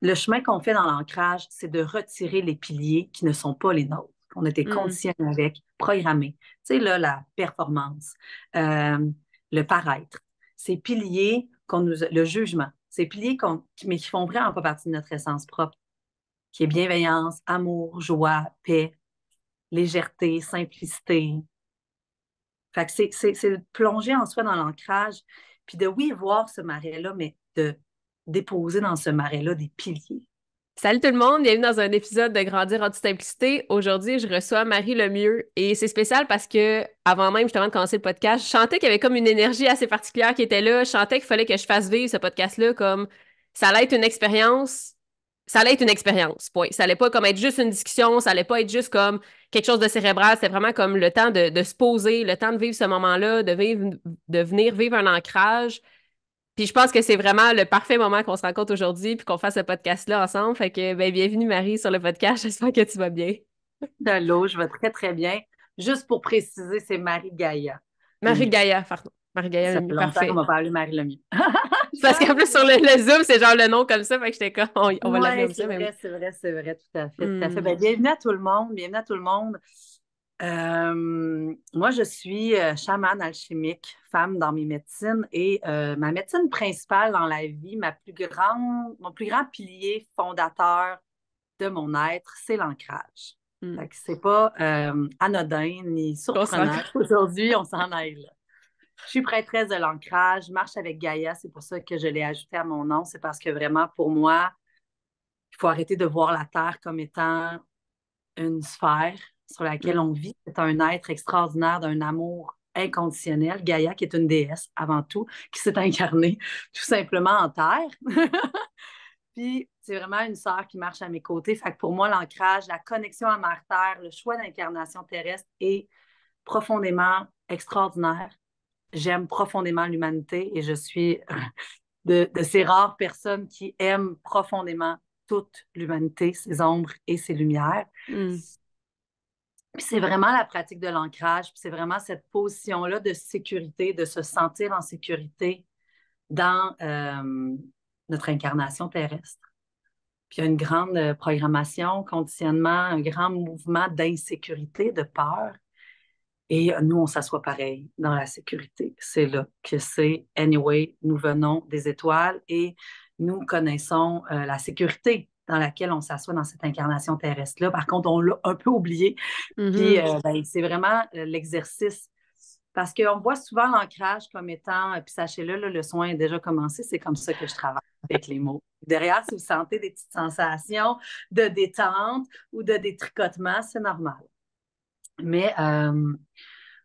le chemin qu'on fait dans l'ancrage, c'est de retirer les piliers qui ne sont pas les nôtres, qu'on était été mm. avec, programmés. Tu sais, là, la performance, euh, le paraître, ces piliers qu'on nous... le jugement, ces piliers mais qui font vraiment pas partie de notre essence propre, qui est bienveillance, amour, joie, paix, légèreté, simplicité. Fait c'est, c'est de plonger en soi dans l'ancrage, puis de oui voir ce marais-là, mais de déposer dans ce marais-là des piliers. Salut tout le monde, bienvenue dans un épisode de Grandir en toute simplicité. Aujourd'hui, je reçois Marie Lemieux et c'est spécial parce que avant même justement de commencer le podcast, je sentais qu'il y avait comme une énergie assez particulière qui était là. Je sentais qu'il fallait que je fasse vivre ce podcast-là comme ça allait être une expérience. Ça allait être une expérience, point. Ça allait pas comme être juste une discussion, ça allait pas être juste comme quelque chose de cérébral. C'était vraiment comme le temps de, de, se poser, le temps de vivre ce moment-là, de, de venir vivre un ancrage. Puis je pense que c'est vraiment le parfait moment qu'on se rencontre aujourd'hui et qu'on fasse ce podcast-là ensemble. Fait que ben, bienvenue Marie sur le podcast. J'espère que tu vas bien. De je vais très, très bien. Juste pour préciser, c'est Marie Gaïa. Marie Gaïa, pardon. Marie Gaïa, Ça fait parfait. qu'on va parler Marie Lemieux. Parce qu'en plus, sur le, le Zoom, c'est genre le nom comme ça. Fait que j'étais comme, on, va le l'appeler ça. C'est vrai, c'est vrai, c'est vrai, tout à fait. fait. Hmm. Ben, bienvenue à tout le monde. Bienvenue à tout le monde. Euh, moi, je suis euh, chamane alchimique, femme dans mes médecines et euh, ma médecine principale dans la vie, ma plus mon plus grand pilier fondateur de mon être, c'est l'ancrage. Hmm. C'est pas anodin ni surprenant. Aujourd'hui, on s'en aille. Je suis prêtresse de l'ancrage, je marche avec Gaïa, c'est pour ça que je l'ai ajouté à mon nom. C'est parce que vraiment, pour moi, il faut arrêter de voir la Terre comme étant une sphère sur laquelle mm. on vit. C'est un être extraordinaire d'un amour inconditionnel. Gaïa, qui est une déesse avant tout, qui s'est incarnée tout simplement en terre. Puis c'est vraiment une sœur qui marche à mes côtés. Fait que pour moi, l'ancrage, la connexion à ma Terre, le choix d'incarnation terrestre est profondément extraordinaire. J'aime profondément l'humanité et je suis de, ces rares personnes qui aiment profondément toute l'humanité, ses ombres et ses lumières. Mm c'est vraiment la pratique de l'ancrage, c'est vraiment cette position-là de sécurité, de se sentir en sécurité dans euh, notre incarnation terrestre. Puis il y a une grande euh, programmation, conditionnement, un grand mouvement d'insécurité, de peur. Et euh, nous, on s'assoit pareil dans la sécurité. C'est là que c'est, anyway, nous venons des étoiles et nous connaissons la sécurité dans laquelle on s'assoit dans cette incarnation terrestre-là. Par contre, on l'a un peu oublié. Puis mm-hmm. euh, ben, c'est vraiment euh, l'exercice parce qu'on voit souvent l'ancrage comme étant, euh, puis sachez-le, le soin est déjà commencé, c'est comme ça que je travaille avec les mots. Derrière, si vous sentez des petites sensations de détente ou de détricotement, c'est normal. Mais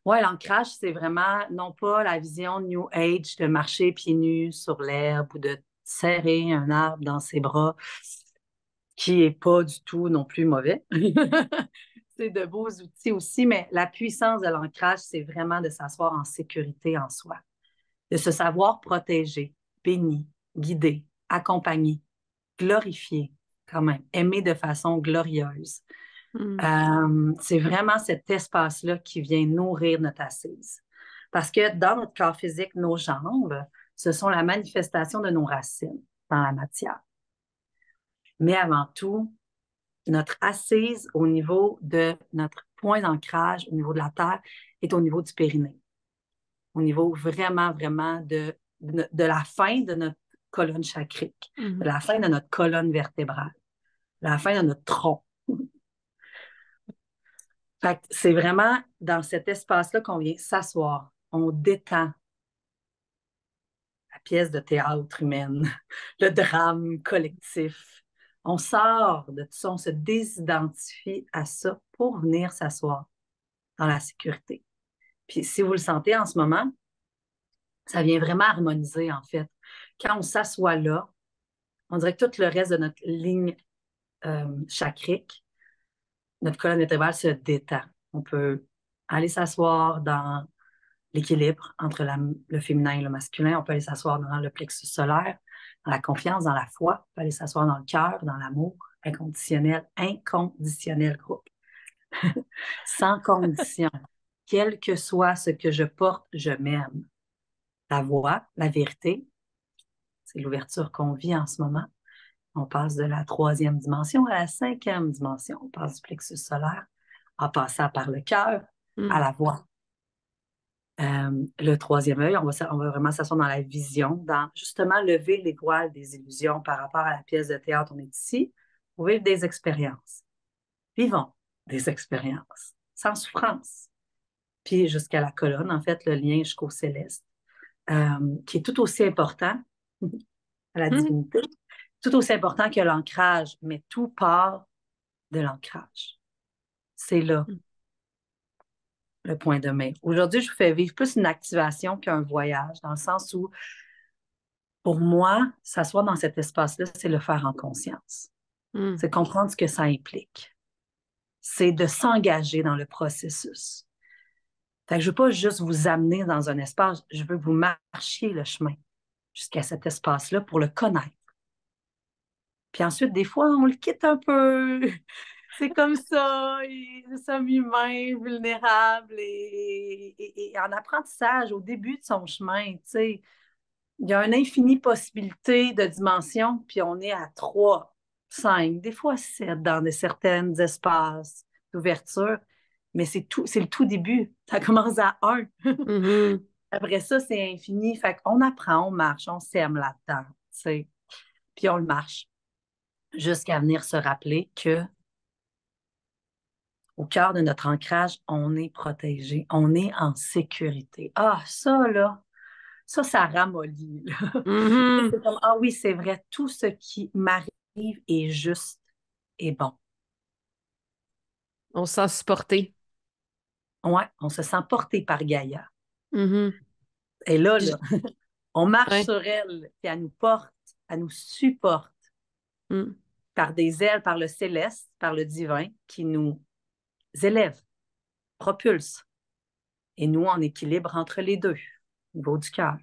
ouais, l'ancrage, c'est vraiment non pas la vision New Age de marcher pieds nus sur l'herbe ou de serrer un arbre dans ses bras qui n'est pas du tout non plus mauvais. c'est de beaux outils aussi, mais la puissance de l'ancrage, c'est vraiment de s'asseoir en sécurité en soi, de se savoir protégé, béni, guidé, accompagné, glorifié quand même, aimé de façon glorieuse. Mm. Euh, c'est vraiment cet espace-là qui vient nourrir notre assise. Parce que dans notre corps physique, nos jambes, ce sont la manifestation de nos racines dans la matière mais avant tout, notre assise au niveau de notre point d'ancrage, au niveau de la Terre, est au niveau du périnée, au niveau vraiment, vraiment de, de, la fin de notre colonne chakrique, mm-hmm. de la fin de notre colonne vertébrale, de la fin de notre tronc. c'est vraiment dans cet espace-là qu'on vient s'asseoir, on détend la pièce de théâtre humaine, le drame collectif, on sort de tout ça, on se désidentifie à ça pour venir s'asseoir dans la sécurité. Puis si vous le sentez en ce moment, ça vient vraiment harmoniser en fait. Quand on s'assoit là, on dirait que tout le reste de notre ligne euh, chakrique, notre colonne vertébrale se détend. On peut aller s'asseoir dans l'équilibre entre le féminin et le masculin. On peut aller s'asseoir dans le plexus solaire dans la confiance, dans la foi. Il aller s'asseoir dans le cœur, dans l'amour inconditionnel, inconditionnel groupe, sans condition. Quel que soit ce que je porte, je m'aime. La voix, la vérité, c'est l'ouverture qu'on vit en ce moment. On passe de la troisième dimension à la cinquième dimension. On passe du plexus solaire en passant par le cœur à mm. la voix le troisième œil, on va, vraiment s'asseoir dans la vision, dans justement lever les voiles des illusions par rapport à la pièce de théâtre. On est ici pour vivre des expériences. Vivons des expériences, sans souffrance. Puis jusqu'à la colonne, en fait, le lien jusqu'au céleste, qui est tout aussi important à la mmh. divinité, tout aussi important que l'ancrage, mais tout part de l'ancrage. C'est là mmh le point de main. Aujourd'hui, je vous fais vivre plus une activation qu'un voyage, dans le sens où, pour moi, s'asseoir dans cet espace-là, c'est le faire en conscience. Hmm. C'est comprendre ce que ça implique. C'est de s'engager dans le processus. Fait que je ne veux pas juste vous amener dans un espace, je veux vous marcher le chemin jusqu'à cet espace-là pour le connaître. Puis ensuite, des fois, on le quitte un peu c'est comme ça, nous sommes humains, vulnérables et, en apprentissage au début de son chemin, tu sais, il y a une infinie possibilité de dimension puis on est à trois, cinq, des fois sept dans de certains espaces d'ouverture, mais c'est tout, c'est le tout début. Ça commence à un. Mm-hmm. Après ça, c'est infini. Fait qu'on apprend, on marche, on sème là-dedans, tu sais. Puis on le marche jusqu'à venir se rappeler que au cœur de notre ancrage, on est protégé, on est en sécurité. Ah, ça, là, ça, ça ramollit. Mm-hmm. ah oui, c'est vrai, tout ce qui m'arrive est juste et bon. On se sent supporté. Oui, on se sent porté par Gaïa. Mm-hmm. Et là, on marche sur elle, et elle nous porte, elle nous supporte mm. par des ailes, par le céleste, par le divin qui nous élèves, propulse. Et nous, en équilibre entre les deux, au niveau du cœur.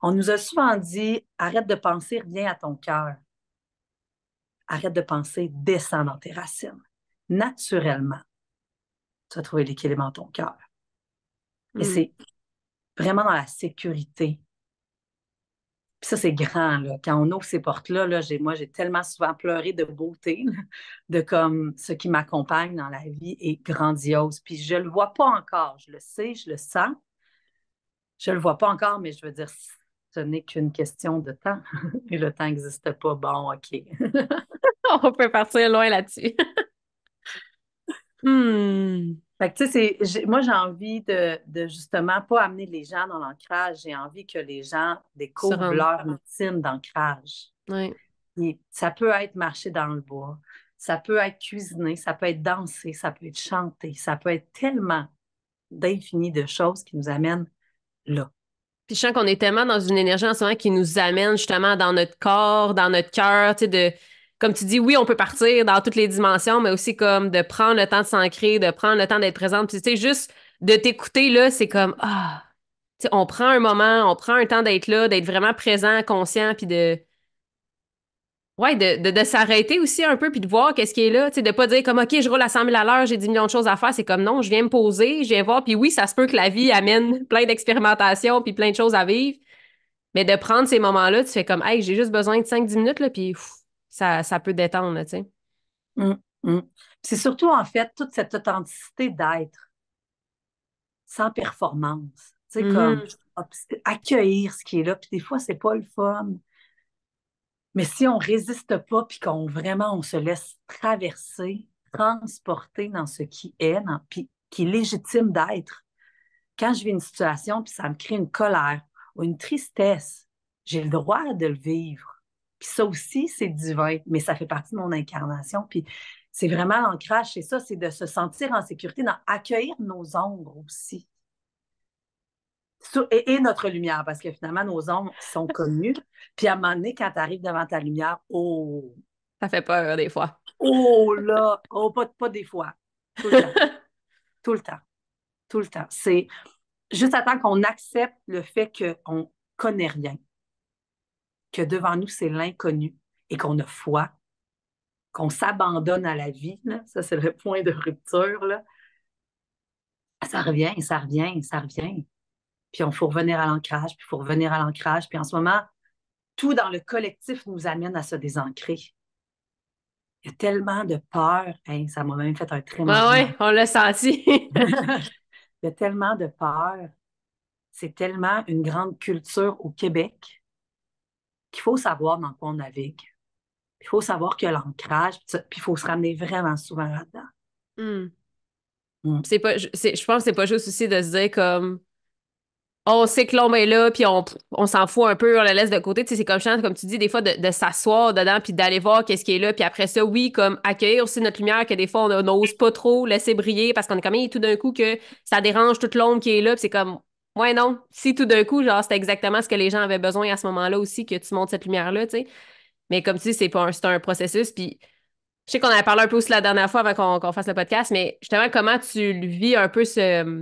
On nous a souvent dit arrête de penser, reviens à ton cœur. Arrête de penser, descends dans tes racines. Naturellement, tu vas trouver l'équilibre dans ton cœur. Et mm. c'est vraiment dans la sécurité puis ça, c'est grand, là. Quand on ouvre ces portes-là, là, moi, j'ai tellement souvent pleuré de beauté, de comme ce qui m'accompagne dans la vie est grandiose. Puis je le vois pas encore, je le sais, je le sens. Je le vois pas encore, mais je veux dire, ce n'est qu'une question de temps. Et le temps n'existe pas. Bon, OK. on peut partir loin là-dessus. Hmm. Fait tu sais, moi, j'ai envie de, de, justement pas amener les gens dans l'ancrage. J'ai envie que les gens découvrent leur routine d'ancrage. ça peut être marcher dans le bois, ça peut être cuisiner, ça peut être danser, ça peut être chanter, ça peut être tellement d'infini de choses qui nous amènent là. Puis je sens qu'on est tellement dans une énergie en ce moment qui nous amène justement dans notre corps, dans notre cœur, tu sais, de comme tu dis, oui, on peut partir dans toutes les dimensions, mais aussi comme de prendre le temps de s'ancrer, de prendre le temps d'être présente. Puis, tu sais, juste de t'écouter, là, c'est comme, ah, Tu sais, on prend un moment, on prend un temps d'être là, d'être vraiment présent, conscient, puis de. Ouais, de, s'arrêter aussi un peu, puis de voir qu'est-ce qui est là. tu sais, de pas dire comme, OK, je roule à 100 000 à l'heure, j'ai 10 millions de choses à faire. C'est comme, non, je viens me poser, je viens voir. Puis oui, ça se peut que la vie amène plein d'expérimentations, puis plein de choses à vivre. Mais de prendre ces moments-là, tu fais comme, hey, j'ai juste besoin de 5-10 minutes, là, puis ça, peut détendre, tu sais. Mmh, mmh. C'est surtout, en fait, toute cette authenticité d'être sans performance. Tu sais, comme mmh ah, accueillir ce qui est là. Puis des fois, c'est pas le fun. Mais si on résiste pas, puis qu'on vraiment, on se laisse traverser, transporter dans ce qui est, puis qui est légitime d'être. Quand je vis une situation, puis ça me crée une colère ou une tristesse, j'ai le droit de le vivre. Puis ça aussi, c'est divin, mais ça fait partie de mon incarnation. Puis c'est vraiment l'ancrage, c'est ça, c'est de se sentir en sécurité, d'accueillir nos ombres aussi. Et, notre lumière, parce que finalement, nos ombres sont connues. Puis à un moment donné, quand tu arrives devant ta lumière, oh! Ça fait peur des fois. Oh là! Oh, pas, des fois. Tout le temps. Tout le temps. Tout le temps. C'est juste à qu'on accepte le fait qu'on connaît rien que devant nous, c'est l'inconnu et qu'on a foi, qu'on s'abandonne à la vie, ça c'est le point de rupture, ça revient, ça revient, ça revient. Puis on faut revenir à l'ancrage, puis il faut revenir à l'ancrage. Puis en ce moment, tout dans le collectif nous amène à se désancrer. Il y a tellement de peur. ça m'a même fait un très Ah oui, on l'a senti. il y a tellement de peur. C'est tellement une grande culture au Québec qu'il faut savoir dans quoi on navigue. Il faut savoir qu'il y a l'ancrage, puis il faut se ramener vraiment souvent là-dedans. Hmm. Hmm. pas, je, pense que c'est pas juste aussi de se dire comme on sait que l'ombre est là, puis on, s'en fout un peu, on la laisse de côté. c'est comme comme tu dis, des fois, de, s'asseoir dedans, puis d'aller voir qu'est-ce qui est là, puis après ça, oui, comme accueillir aussi notre lumière, que des fois, on n'ose pas trop laisser briller, parce qu'on est quand même tout d'un coup que ça dérange toute l'ombre qui est là, puis c'est comme, Ouais, non. Si tout d'un coup, genre, c'était exactement ce que les gens avaient besoin à ce moment-là aussi, que tu montes cette lumière-là, tu sais. Mais comme tu dis, c'est un, un processus. Puis je sais qu'on a parlé un peu aussi la dernière fois avant qu'on fasse le podcast, mais justement, comment tu vis un peu ce,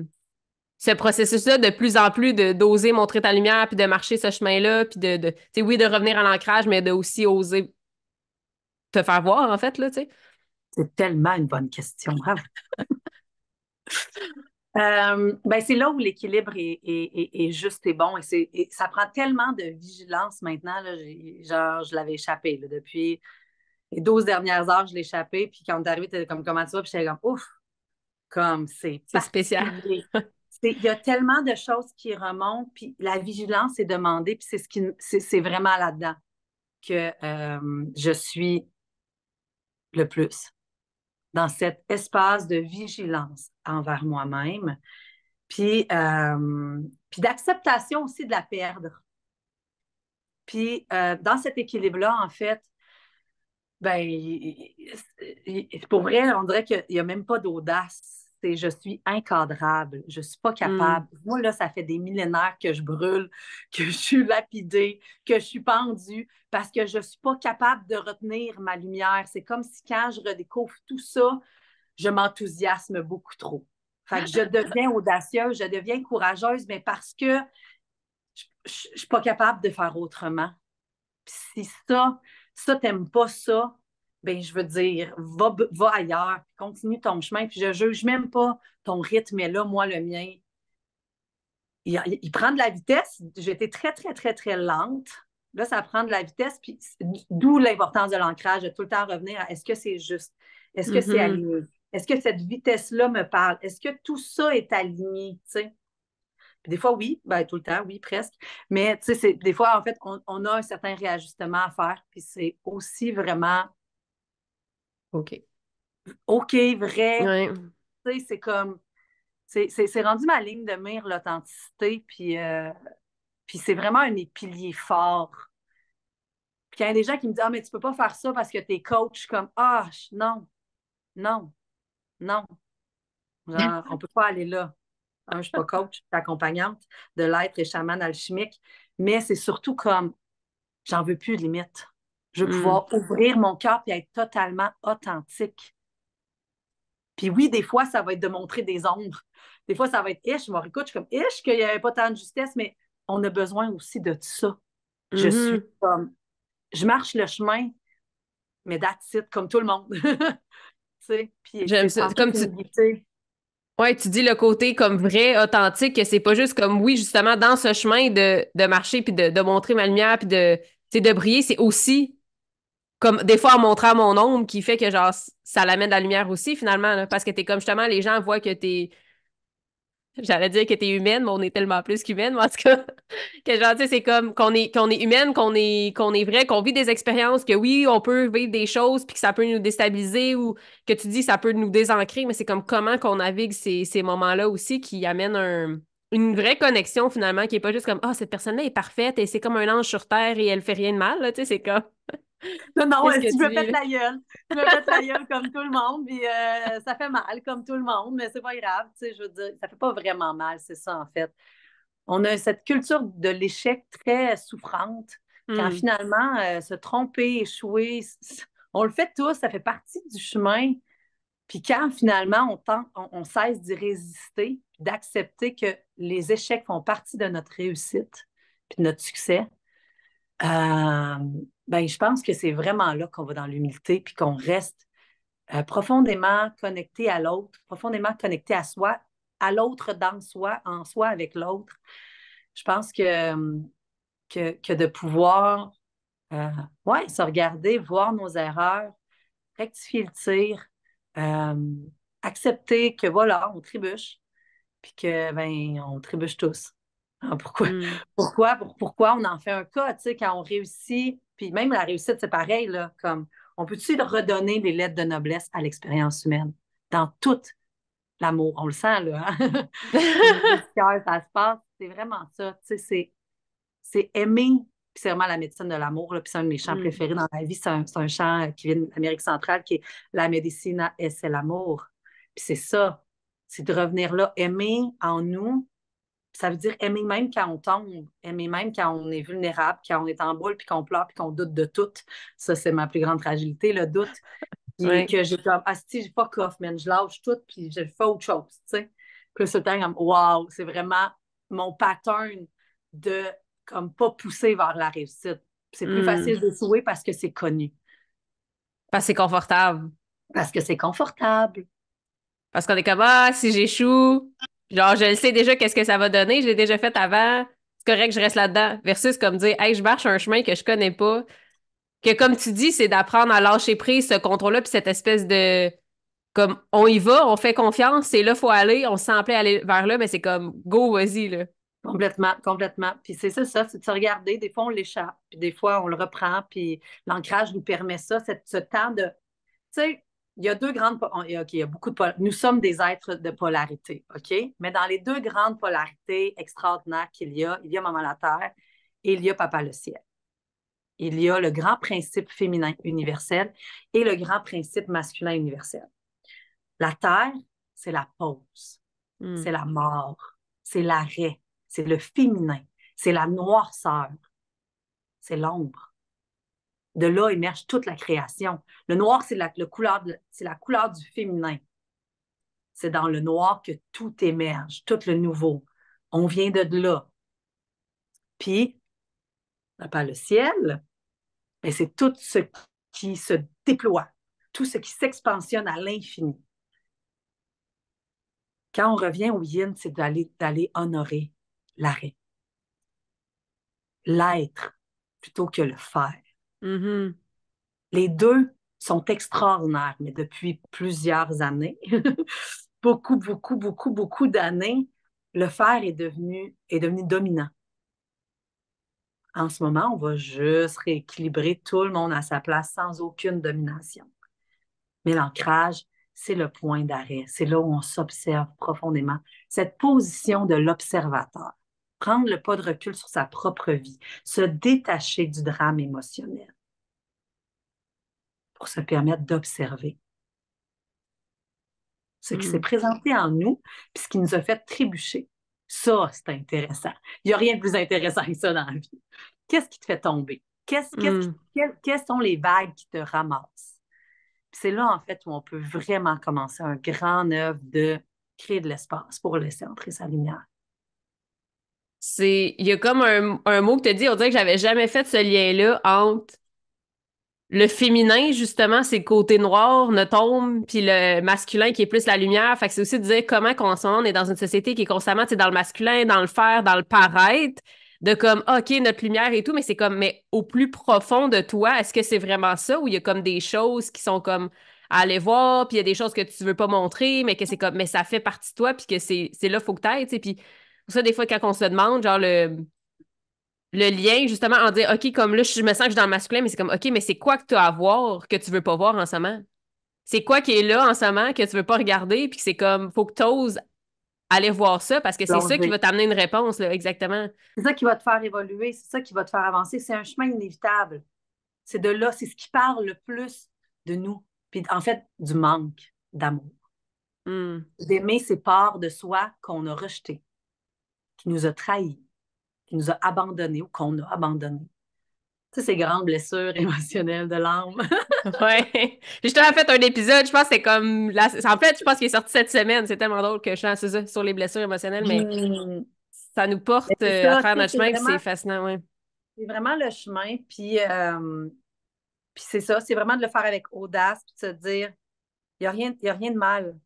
processus-là de plus en plus d'oser montrer ta lumière, puis de marcher ce chemin-là, puis de, oui, de revenir à l'ancrage, mais de aussi oser te faire voir, en fait, là, tu sais. C'est tellement une bonne question. Hein? Euh, ben c'est là où l'équilibre est, juste et bon. Et, ça prend tellement de vigilance maintenant. Là, je l'avais échappé. depuis les 12 dernières heures, je l'ai échappé. Puis quand arrives, tu es comme comment tu vas? Puis j'étais comme ouf, comme c'est spécial. Il y a tellement de choses qui remontent, puis la vigilance est demandée, puis c'est ce qui c'est vraiment là-dedans que euh, je suis le plus dans cet espace de vigilance envers moi-même, puis, euh, puis d'acceptation aussi de la perdre. Puis euh, dans cet équilibre-là, en fait, ben, pour vrai, on dirait qu'il n'y a, même pas d'audace je suis incadrable, je suis pas hmm. capable. Moi, là, ça fait des millénaires que je brûle, que je suis lapidée, que je suis pendue, parce que je suis pas capable de retenir ma lumière. C'est comme si quand je redécouvre tout ça, je m'enthousiasme beaucoup trop. je deviens audacieuse, je deviens courageuse, mais parce que je ne suis pas capable de faire autrement. si ça, ça, t'aimes pas ça, ben, je veux dire, va, va ailleurs, continue ton chemin, puis je juge même pas ton rythme mais là, moi le mien. Il, prend de la vitesse. J'étais très, très, très, très lente. Là, ça prend de la vitesse, puis d'où l'importance de l'ancrage, de tout le temps revenir à est-ce que c'est juste? Est-ce que c'est mm-hmm. aligné? Est-ce que cette vitesse-là me parle? Est-ce que tout ça est aligné? T'sais? Des fois, oui, ben, tout le temps, oui, presque. Mais des fois, en fait, on, on, a un certain réajustement à faire. Puis c'est aussi vraiment OK. OK, vrai. C'est comme. C'est rendu ma ligne de mire, l'authenticité, puis, euh, puis c'est vraiment un des piliers forts. Puis il y a des gens qui me disent Ah, mais tu peux pas faire ça parce que t'es coach, comme Ah, non, non, non. on peut pas aller là. je suis pas coach, je suis accompagnante de l'être et chaman alchimique, mais c'est surtout comme J'en veux plus de limite. Je veux pouvoir mm. ouvrir mon cœur et être totalement authentique. Puis oui, des fois, ça va être de montrer des ombres. Des fois, ça va être ish, moi, écoute, je suis comme ish qu'il n'y avait pas tant de justesse, mais on a besoin aussi de ça. Je mm-hmm. suis comme je marche le chemin, mais that's comme tout le monde. puis J'aime ça. Comme tu... dis le côté comme vrai, authentique, que c'est pas juste comme oui, justement, dans ce chemin de, de marcher puis de, montrer ma lumière puis de, de briller, c'est aussi comme des fois en montrant mon ombre qui fait que genre ça l'amène de la lumière aussi finalement parce que t'es comme justement les gens voient que t'es j'allais dire que t'es humaine mais on est tellement plus qu'humaine en tout cas que genre tu sais c'est comme qu'on est qu'on est humaine qu'on est qu'on est vrai qu'on vit des expériences que oui on peut vivre des choses puis que ça peut nous déstabiliser ou que tu dis ça peut nous désancrer mais c'est comme comment qu'on navigue ces, ces moments là aussi qui amènent une vraie connexion finalement qui est pas juste comme ah oh, cette personne là est parfaite et c'est comme un ange sur terre et elle fait rien de mal tu sais c'est comme non, tu, me la gueule. Tu me la gueule comme tout le monde, puis euh, ça fait mal comme tout le monde, mais c'est pas grave, tu sais, je veux dire, ça fait pas vraiment mal, c'est ça, en fait. On a cette culture de l'échec très souffrante, quand mmh. finalement, euh, se tromper, échouer, on le fait tous, ça fait partie du chemin. Puis quand finalement, on, on, cesse d'y résister, d'accepter que les échecs font partie de notre réussite, puis de notre succès, euh, ben, je pense que c'est vraiment là qu'on va dans l'humilité, puis qu'on reste euh, profondément connecté à l'autre, profondément connecté à soi, à l'autre dans soi, en soi avec l'autre. Je pense que, euh, que, de pouvoir euh, ouais, se regarder, voir nos erreurs, rectifier le tir, accepter que voilà, on trébuche, puis que ben, on trébuche tous. Ah, pourquoi, mmh. pourquoi, pourquoi on en fait un cas, quand on réussit, puis même la réussite, c'est pareil, là, comme on peut-tu redonner des lettres de noblesse à l'expérience humaine dans tout l'amour. On le sent, là. Hein? ça se passe. C'est vraiment ça. C'est, aimer. c'est vraiment la médecine de l'amour. Puis c'est un de mes chants mmh. préférés dans la vie. C'est un, chant qui vient d'Amérique centrale qui est La médecine, et c'est l'amour. Puis c'est ça. C'est de revenir là, aimer en nous ça veut dire aimer même quand on tombe, aimer même quand on est vulnérable, quand on est en boule, puis qu'on pleure, puis qu'on doute de tout. Ça, c'est ma plus grande fragilité, le doute. Puis que j'ai comme, ah, si, pas off, man, je lâche tout, puis je fais autre chose, tu sais. Puis ce temps, comme, wow, c'est vraiment mon pattern de, comme, pas pousser vers la réussite. C'est plus hmm. facile de jouer parce que c'est connu. Parce que c'est confortable. Parce que c'est confortable. Parce qu'on est comme, ah, si j'échoue, Genre, je sais déjà qu'est-ce que ça va donner, je l'ai déjà fait avant, c'est correct, je reste là-dedans. Versus comme dire, hey, je marche un chemin que je connais pas. Que comme tu dis, c'est d'apprendre à lâcher prise ce contrôle-là, puis cette espèce de. Comme on y va, on fait confiance, c'est là, faut aller, on se plaît aller vers là, mais c'est comme go, vas-y, là. Complètement, complètement. Puis c'est ça, ça, c'est de se regarder. Des fois, on l'échappe, puis des fois, on le reprend, puis l'ancrage nous permet ça, ce temps de. Tu sais, il y a deux grandes. OK, il y a beaucoup de. Nous sommes des êtres de polarité, OK? Mais dans les deux grandes polarités extraordinaires qu'il y a, il y a Maman la Terre et il y a Papa le Ciel. Il y a le grand principe féminin universel et le grand principe masculin universel. La Terre, c'est la pause, hmm. c'est la mort, c'est l'arrêt, c'est le féminin, c'est la noirceur, c'est l'ombre. De là émerge toute la création. Le noir, c'est la, couleur, du féminin. C'est dans le noir que tout émerge, tout le nouveau. On vient de là. Puis, pas le ciel, mais ben, c'est tout ce qui se déploie, tout ce qui s'expansionne à l'infini. Quand on revient au yin, c'est d'aller, d'aller honorer l'arrêt. L'être plutôt que le faire. Mm-hmm. Les deux sont extraordinaires, mais depuis plusieurs années, beaucoup, beaucoup, beaucoup, beaucoup d'années, le fer est devenu, est devenu dominant. En ce moment, on va juste rééquilibrer tout le monde à sa place sans aucune domination. Mais l'ancrage, c'est le point d'arrêt. C'est là où on s'observe profondément. Cette position de l'observateur prendre le pas de recul sur sa propre vie, se détacher du drame émotionnel pour se permettre d'observer ce qui s'est hmm. présenté en nous, puis ce qui nous a fait trébucher. Ça, c'est intéressant. Il n'y a rien de plus intéressant que ça dans la vie. Qu'est-ce qui te fait tomber? quest hmm. quelles sont les vagues qui te ramassent? c'est là, en fait, où on peut vraiment commencer un grand œuvre de créer de l'espace pour laisser entrer sa lumière c'est il y a comme un, mot que tu as dit, on dirait que j'avais jamais fait ce lien-là entre le féminin, justement, c'est le côté noir, notre ombre, puis le masculin qui est plus la lumière. Fait que c'est aussi de dire comment on on est dans une société qui est constamment dans le masculin, dans le faire, dans le paraître, de comme OK, notre lumière et tout, mais c'est comme mais au plus profond de toi, est-ce que c'est vraiment ça ou il y a comme des choses qui sont comme à aller voir, puis il y a des choses que tu veux pas montrer, mais que c'est comme mais ça fait partie de toi, puis que c'est là, faut que tu ailles, puis pour ça, des fois, quand on se demande, genre le, le lien, justement, en dire, OK, comme là, je me sens que je suis dans le masculin, mais c'est comme, OK, mais c'est quoi que tu as à voir que tu veux pas voir en ce moment? C'est quoi qui est là en ce moment que tu veux pas regarder? Puis c'est comme, faut que tu oses aller voir ça parce que c'est ça qui va t'amener une réponse, exactement. C'est ça qui va te faire évoluer, c'est ça qui va te faire avancer. C'est un chemin inévitable. C'est de là, c'est ce qui parle le plus de nous. Puis en fait, du manque d'amour. Hmm. D'aimer ces parts de soi qu'on a rejeté qui nous a trahis, qui nous a abandonnés ou qu'on a abandonnés. Tu sais, ces grandes blessures émotionnelles de l'âme. oui. J'étais en fait un épisode, je pense que c'est comme. En fait, je pense qu'il est sorti cette semaine. C'est tellement drôle que je suis sur les blessures émotionnelles, mais hmm. ça nous porte euh, à faire, notre chemin, vraiment... c'est fascinant, oui. C'est vraiment le chemin, puis, puis c'est ça, c'est vraiment de le faire avec audace, puis de se dire il n'y a, a rien de mal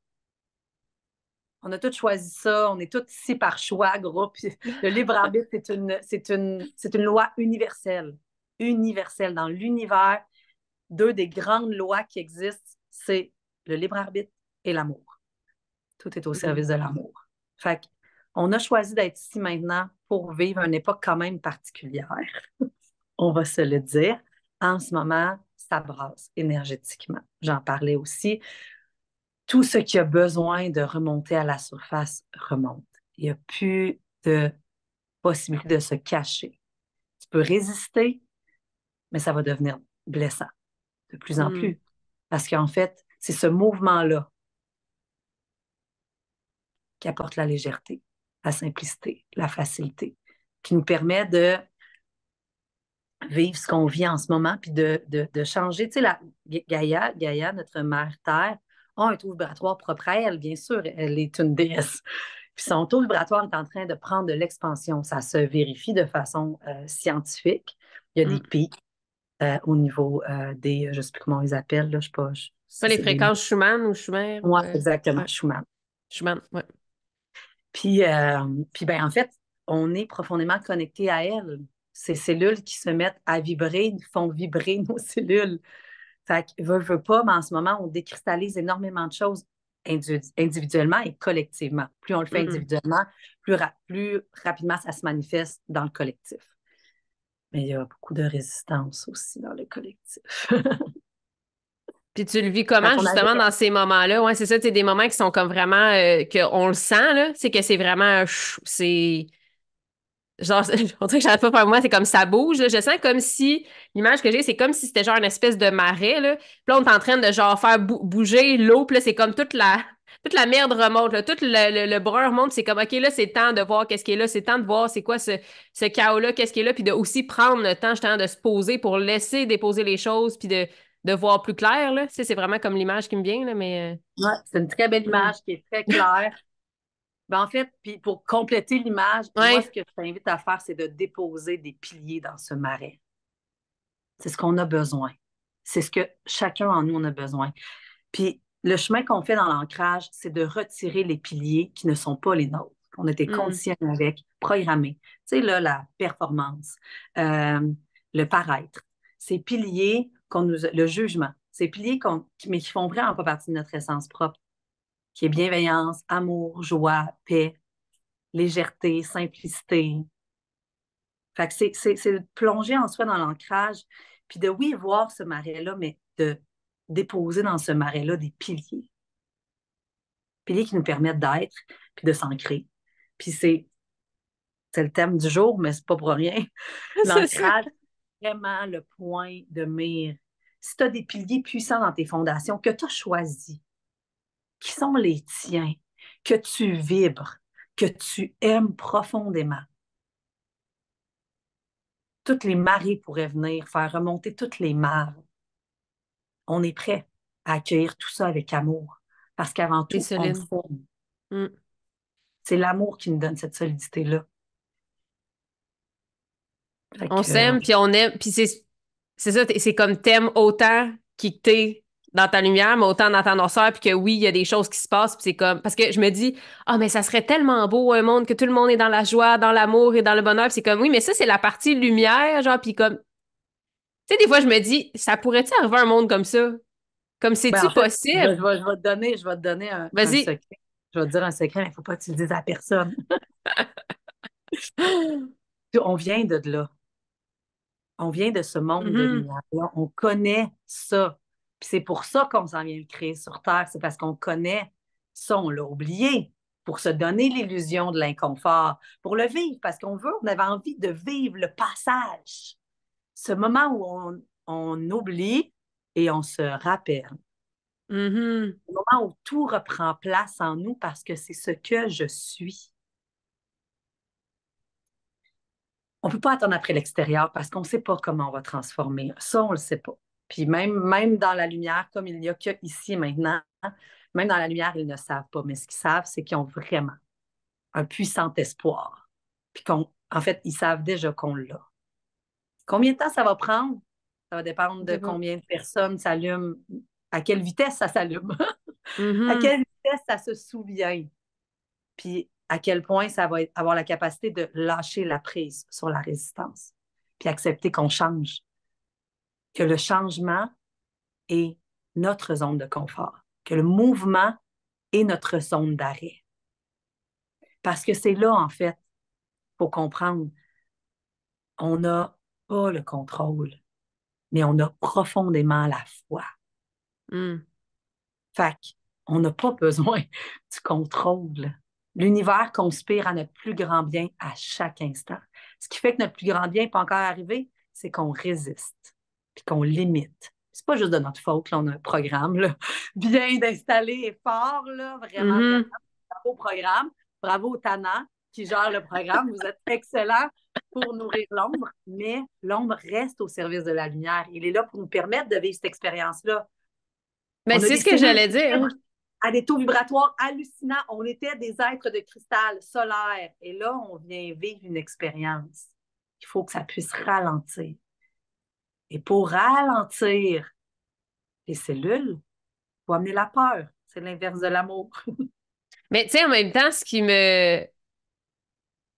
on a tous choisi ça, on est tous ici par choix, groupe. Le libre arbitre, c'est une, loi universelle. Universelle. Dans l'univers, deux des grandes lois qui existent, c'est le libre arbitre et l'amour. Tout est au mm-hmm. service de l'amour. Fait on a choisi d'être ici maintenant pour vivre une époque quand même particulière. on va se le dire. En ce moment, ça brasse énergétiquement. J'en parlais aussi tout ce qui a besoin de remonter à la surface remonte. Il n'y a plus de possibilité de se cacher. Tu peux résister, mais ça va devenir blessant de plus en hmm. plus. Parce qu'en fait, c'est ce mouvement-là qui apporte la légèreté, la simplicité, la facilité, qui nous permet de vivre ce qu'on vit en ce moment, puis de, changer. Tu sais, la Gaïa, Gaïa, notre mère Terre, un taux vibratoire propre à elle, bien sûr, elle est une déesse. Puis son taux vibratoire est en train de prendre de l'expansion. Ça se vérifie de façon euh, scientifique. Il y a des mm. pics euh, au niveau euh, des, je ne sais plus comment ils appellent, là, je sais pas. les fréquences Schumann ou Schumann? Oui, exactement, Schumann. Schumann, oui. Puis, puis ben, en fait, on est profondément connecté à elle. Ces cellules qui se mettent à vibrer font vibrer nos cellules. Fait que, veux, veux pas, mais en ce moment, on décristallise énormément de choses individuellement et collectivement. Plus on le fait individuellement, plus, plus rapidement ça se manifeste dans le collectif. Mais il y a beaucoup de résistance aussi dans le collectif. Puis tu le vis comment, justement, dans ces moments-là? Oui, c'est ça, c'est des moments qui sont comme vraiment, euh, qu'on le sent, là, c'est que c'est vraiment, c'est genre, on que j'arrête pas faire moi, c'est comme ça bouge. Je sens comme si, l'image que j'ai, c'est comme si c'était genre une espèce de marais. Là. Puis là, on est en train de genre faire bouger l'eau. Puis là, c'est comme toute la, toute la merde remonte. Tout le, le, brun remonte. C'est comme, OK, là, c'est temps de voir qu'est-ce qui est là. C'est temps de voir c'est quoi ce, chaos-là, qu'est-ce qui est là. Puis de aussi prendre le temps, justement, de se poser pour laisser déposer les choses. Puis de, de voir plus clair. c'est vraiment comme l'image qui me vient. Là, mais... Euh, c'est une très belle image qui est très claire. Ben, en fait, puis pour compléter l'image, moi, ce que je t'invite à faire, c'est de déposer des piliers dans ce marais. C'est ce qu'on a besoin. C'est ce que chacun en nous, on a besoin. Puis le chemin qu'on fait dans l'ancrage, c'est de retirer les piliers qui ne sont pas les nôtres. qu'on a été mm. conditionnés avec, programmés. Tu sais, là, la performance, euh, le paraître, ces piliers qu'on nous... le jugement, ces piliers mais qui font vraiment pas partie de notre essence propre qui est bienveillance, amour, joie, paix, légèreté, simplicité. Fait c'est, de plonger en soi dans l'ancrage, puis de oui voir ce marais-là, mais de déposer dans ce marais-là des piliers. Piliers qui nous permettent d'être, puis de s'ancrer. Puis c'est, c'est le thème du jour, mais c'est pas pour rien. L'ancrage, vraiment le point de mire. Si tu as des piliers puissants dans tes fondations que tu as choisis, qui sont les tiens, que tu vibres, que tu aimes profondément. Toutes les marées pourraient venir faire remonter toutes les mares. On est prêt à accueillir tout ça avec amour, parce qu'avant tout, mm. C'est l'amour qui nous donne cette solidité-là. On s'aime, puis on aime, puis c'est ça, c'est comme t'aimes autant qui t'es dans ta lumière, mais autant dans ta noirceur, puis que oui, il y a des choses qui se passent, puis c'est comme... Parce que je me dis, ah, mais ça serait tellement beau, un monde que tout le monde est dans la joie, dans l'amour et dans le bonheur, c'est comme, oui, mais ça, c'est la partie lumière, genre, puis comme... Tu sais, des fois, je me dis, ça pourrait-tu arriver un monde comme ça? Comme, c'est-tu ben, possible? Je vais, te donner, je vais te donner un, secret. Je vais te dire un secret, mais il faut pas que tu le dises à personne. On vient de là. On vient de ce monde de mm-hmm. lumière. On connaît ça. Puis c'est pour ça qu'on s'en vient le créer sur Terre, c'est parce qu'on connaît ça, on l'a oublié, pour se donner l'illusion de l'inconfort, pour le vivre, parce qu'on veut, on avait envie de vivre le passage, ce moment où on, oublie et on se rappelle. Mm-hmm. Le moment où tout reprend place en nous parce que c'est ce que je suis. On ne peut pas attendre après l'extérieur parce qu'on ne sait pas comment on va transformer. Ça, on ne le sait pas. Puis même, même dans la lumière, comme il n'y a que ici maintenant, même dans la lumière, ils ne savent pas. Mais ce qu'ils savent, c'est qu'ils ont vraiment un puissant espoir. Puis qu'on, en fait, ils savent déjà qu'on l'a. Combien de temps ça va prendre? Ça va dépendre de mm-hmm. combien de personnes s'allument, à quelle vitesse ça s'allume, à mm-hmm. quelle vitesse ça se souvient, puis à quel point ça va avoir la capacité de lâcher la prise sur la résistance, puis accepter qu'on change, que le changement est notre zone de confort, que le mouvement est notre zone d'arrêt. Parce que c'est là, en fait, faut comprendre, on n'a pas le contrôle, mais on a profondément la foi. Hmm. Fac, on n'a pas besoin du contrôle. L'univers conspire à notre plus grand bien à chaque instant. Ce qui fait que notre plus grand bien n'est pas encore arrivé, c'est qu'on résiste qu'on limite. C'est pas juste de notre faute, là, on a un programme bien installé et fort, là, vraiment, mm bravo programme. Bravo Tana qui gère le programme. Vous êtes excellent pour nourrir l'ombre, mais l'ombre reste au service de la lumière. Il est là pour nous permettre de vivre cette expérience-là. Mais c'est ce que j'allais dire. À des taux vibratoires hallucinants. On était des êtres de cristal solaire. Et là, on vient vivre une expérience. Il faut que ça puisse ralentir. Et pour ralentir les cellules, il faut amener la peur. C'est l'inverse de l'amour. Mais tu sais, en même temps, ce qui me.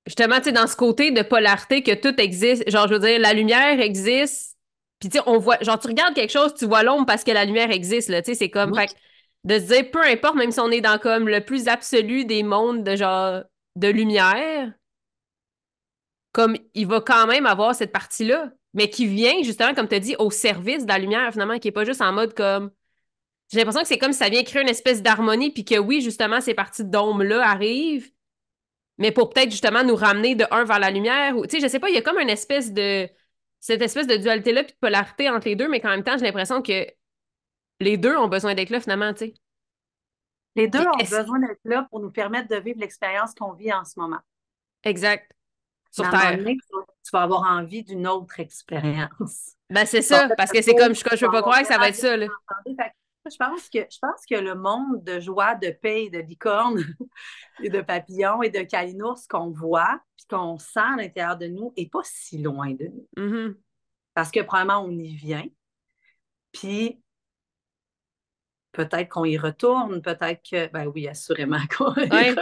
Justement, tu sais, dans ce côté de polarité que tout existe, genre, je veux dire, la lumière existe, puis tu sais, on voit, genre, tu regardes quelque chose, tu vois l'ombre parce que la lumière existe, là, tu sais, c'est comme, de se dire, peu importe, même si on est dans comme le plus absolu des mondes de genre, de lumière, comme il va quand même avoir cette partie-là mais qui vient justement, comme tu as dit, au service de la lumière, finalement, qui n'est pas juste en mode comme. J'ai l'impression que c'est comme si ça vient créer une espèce d'harmonie, puis que oui, justement, ces parties d'ombre-là arrivent, mais pour peut-être justement nous ramener de un vers la lumière. Ou, tu sais, je sais pas, il y a comme une espèce de. Cette espèce de dualité-là, puis de polarité entre les deux, mais en même temps, j'ai l'impression que les deux ont besoin d'être là, finalement, tu sais. Les deux ont besoin d'être là pour nous permettre de vivre l'expérience qu'on vit en ce moment. Exact. Sur Terre. tu vas avoir envie d'une autre expérience. Ben, c'est ça, parce que c'est comme, je ne peux pas croire que ça va être ça. Je pense, que, je pense que le monde de joie, de paix, de licorne, et de papillon et de calinours qu'on voit, puis qu'on sent à l'intérieur de nous, n'est pas si loin de nous. Mm-hmm. Parce que probablement, on y vient, puis peut-être qu'on y retourne, peut-être que, ben oui, assurément qu'on y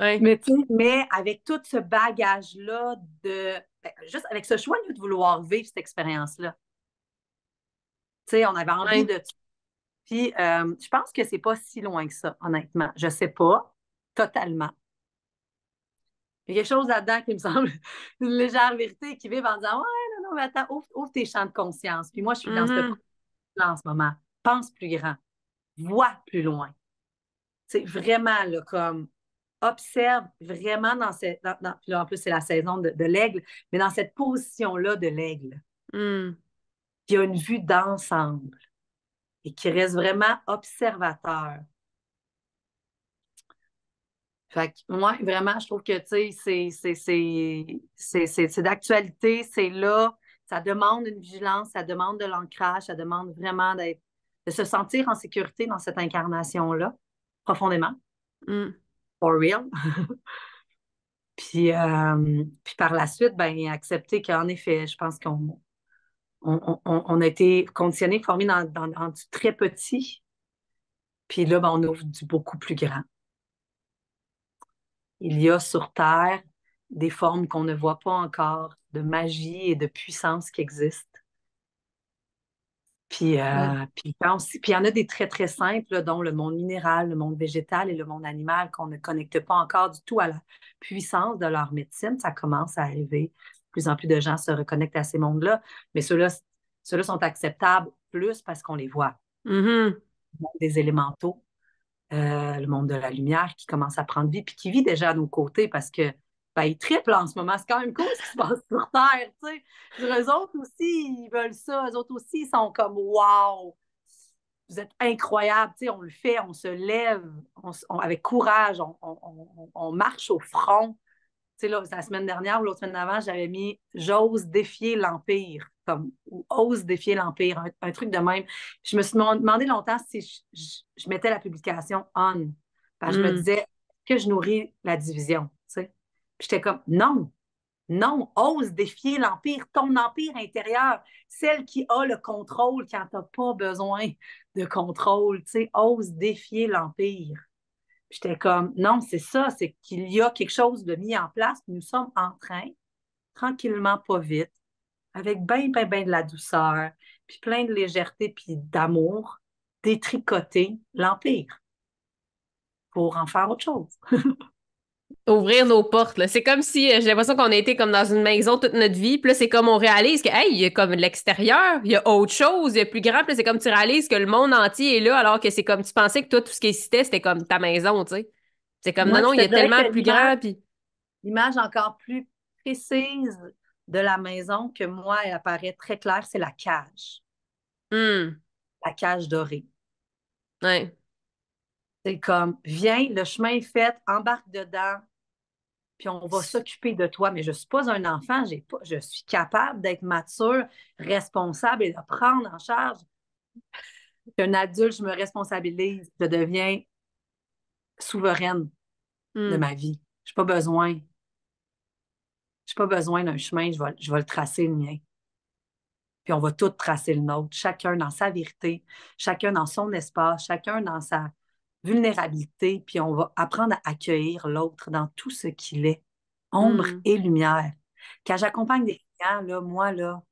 mais, avec tout ce bagage-là de. Ben, juste avec ce choix de vouloir vivre cette expérience-là. Tu sais, on avait envie de. Puis, euh, je pense que c'est pas si loin que ça, honnêtement. Je sais pas, totalement. Il y a quelque chose là-dedans qui me semble une légère vérité qui vivent en disant Ouais, non, non, mais attends, ouvre, tes champs de conscience. Puis moi, je suis dans ce mm-hmm. en ce moment. Pense plus grand. Vois plus loin. C'est vraiment comme observe vraiment dans cette. en plus, c'est la saison de, l'aigle, mais dans cette position-là de l'aigle, qui hmm. a une vue d'ensemble et qui reste vraiment observateur. Fait que, moi, vraiment, je trouve que, tu sais, c'est d'actualité, c'est là, ça demande une vigilance, ça demande de l'ancrage, ça demande vraiment d'être, de se sentir en sécurité dans cette incarnation-là, profondément. Hmm real. puis, euh, puis par la suite, ben, accepter qu'en effet, je pense qu'on on, a été conditionné, formé dans, du très petit. Puis là, ben, on ouvre du beaucoup plus grand. Il y a sur Terre des formes qu'on ne voit pas encore de magie et de puissance qui existent. Puis, euh, puis, il y en a des très, très simples, dont le monde minéral, le monde végétal et le monde animal, qu'on ne connecte pas encore du tout à la puissance de leur médecine. Ça commence à arriver. De plus en plus de gens se reconnectent à ces mondes-là. Mais ceux-là ceux sont acceptables plus parce qu'on les voit. Mm-hmm. Le monde des élémentaux, euh, le monde de la lumière qui commence à prendre vie, puis qui vit déjà à nos côtés parce que ben, ils triplent en ce moment. C'est quand même cool ce qui se passe sur Terre, tu Eux autres aussi, ils veulent ça. Eux autres aussi, ils sont comme « wow, vous êtes incroyables », on le fait, on se lève on, avec courage, on, marche au front. Tu là, la semaine dernière ou l'autre semaine d'avant, j'avais mis « j'ose défier l'Empire ». Comme, ou ose défier l'Empire, un, truc de même. Je me suis demandé longtemps si je, mettais la publication on. Je me mm. disais, que je nourris la division? J'étais comme, non, non, ose défier l'empire, ton empire intérieur, celle qui a le contrôle quand tu pas besoin de contrôle, tu sais, ose défier l'empire. J'étais comme, non, c'est ça, c'est qu'il y a quelque chose de mis en place. Nous sommes en train, tranquillement, pas vite, avec bien, bien, bien de la douceur, puis plein de légèreté, puis d'amour, détricoter l'empire pour en faire autre chose. ouvrir nos portes. C'est comme si euh, j'ai l'impression qu'on a été comme dans une maison toute notre vie. Puis là, c'est comme on réalise que, hey, il y a comme l'extérieur, il y a autre chose, il y a plus grand. Puis c'est comme tu réalises que le monde entier est là, alors que c'est comme tu pensais que toi, tout ce qui existait, c'était comme ta maison, tu sais. C'est comme, non, non, il y a tellement plus grand. L'image encore plus précise de la maison que moi, elle apparaît très claire, c'est la cage. Hum. La cage dorée. Ouais. C'est comme, viens, le chemin est fait, embarque dedans, puis on va s'occuper de toi. Mais je ne suis pas un enfant, je suis capable d'être mature, responsable et de prendre en charge. Un adulte, je me responsabilise, je deviens souveraine de hmm. ma vie. Je n'ai pas besoin. Je pas besoin d'un chemin, je je vais le tracer le mien. Puis on va tous tracer le nôtre, chacun dans sa vérité, chacun dans son espace, chacun dans sa, vulnérabilité, puis on va apprendre à accueillir l'autre dans tout ce qu'il est, ombre mmh. et lumière. Quand j'accompagne des clients, là, moi, là,